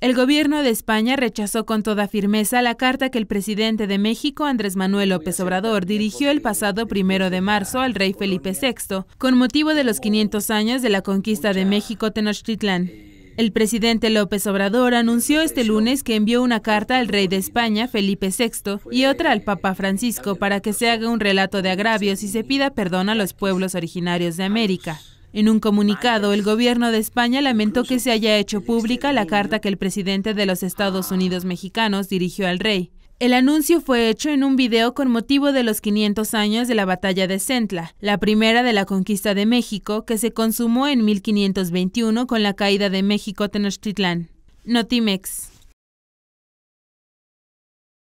El gobierno de España rechazó con toda firmeza la carta que el presidente de México, Andrés Manuel López Obrador, dirigió el pasado primero de marzo al rey Felipe VI, con motivo de los 500 años de la conquista de México Tenochtitlán. El presidente López Obrador anunció este lunes que envió una carta al rey de España, Felipe VI, y otra al Papa Francisco para que se haga un relato de agravios y se pida perdón a los pueblos originarios de América. En un comunicado, el gobierno de España lamentó que se haya hecho pública la carta que el presidente de los Estados Unidos mexicanos dirigió al rey. El anuncio fue hecho en un video con motivo de los 500 años de la batalla de Centla, la primera de la conquista de México, que se consumó en 1521 con la caída de México Tenochtitlán. Notimex.